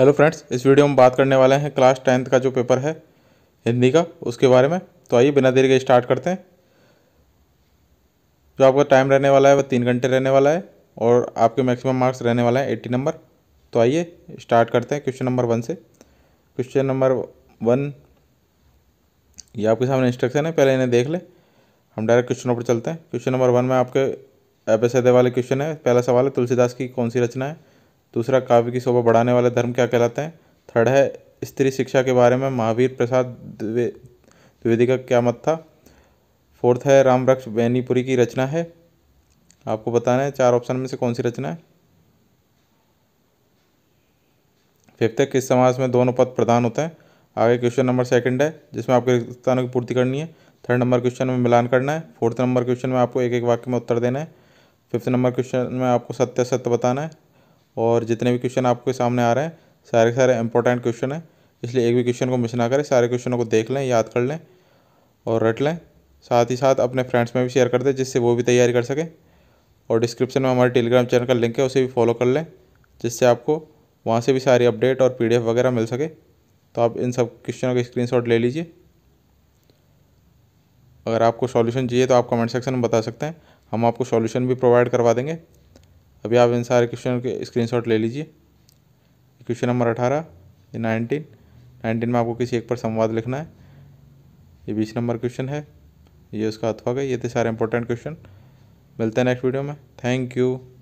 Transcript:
hello friends इस video में बात करने वाले हैं क्लास टेंथ का जो पेपर है हिंदी का उसके बारे में तो आइए बिना देरी के स्टार्ट करते हैं जो आपका टाइम रहने वाला है वह तीन घंटे रहने वाला है और आपके मैक्सिमम मार्क्स रहने वाला है एट्टी नंबर तो आइए स्टार्ट करते हैं क्वेश्चन नंबर वन से क्वेश्चन नंबर वन ये आपके सामने इंस्ट्रक्शन है पहले इन्हें देख लें हम डायरेक्ट क्वेश्चनों पर चलते हैं क्वेश्चन नंबर वन में आपके एपेसदे वाले क्वेश्चन है पहला सवाल है तुलसीदास की कौन सी रचना है दूसरा काव्य की शोभा बढ़ाने वाले धर्म क्या कहलाते हैं थर्ड है स्त्री शिक्षा के बारे में महावीर प्रसाद द्विवेदी का क्या मत था फोर्थ है राम वृक्ष बैनीपुरी की रचना है आपको बताना है चार ऑप्शन में से कौन सी रचना है फिफ्थ है किस समाज में दोनों पद प्रधान होते हैं आगे क्वेश्चन नंबर सेकंड है जिसमें आपको स्थानों की पूर्ति करनी है थर्ड नंबर क्वेश्चन में मिलान करना है फोर्थ नंबर क्वेश्चन में आपको एक एक वाक्य में उत्तर देना है फिफ्थ नंबर क्वेश्चन में आपको सत्य सत्य बताना है और जितने भी क्वेश्चन आपके सामने आ रहे हैं सारे सारे इंपॉर्टेंट क्वेश्चन हैं इसलिए एक भी क्वेश्चन को मिस ना करें सारे क्वेश्चनों को देख लें याद कर लें और रट लें साथ ही साथ अपने फ्रेंड्स में भी शेयर कर दें जिससे वो भी तैयारी कर सकें और डिस्क्रिप्शन में हमारे टेलीग्राम चैनल का लिंक है उसे भी फॉलो कर लें जिससे आपको वहाँ से भी सारी अपडेट और पीडीएफ वगैरह मिल सके तो आप इन सब क्वेश्चनों के स्क्रीनशॉट ले लीजिए अगर आपको सॉल्यूशन चाहिए तो आप कमेंट सेक्शन में बता सकते हैं हम आपको सॉल्यूशन भी प्रोवाइड करवा देंगे अभी आप इन सारे क्वेश्चन के स्क्रीनशॉट ले लीजिए क्वेश्चन नंबर अठारह ये नाइनटीन नाइनटीन में आपको किसी एक पर संवाद लिखना है ये बीस नंबर क्वेश्चन है ये उसका अथवा का ये थे सारे इंपॉर्टेंट क्वेश्चन मिलते हैं नेक्स्ट वीडियो में थैंक यू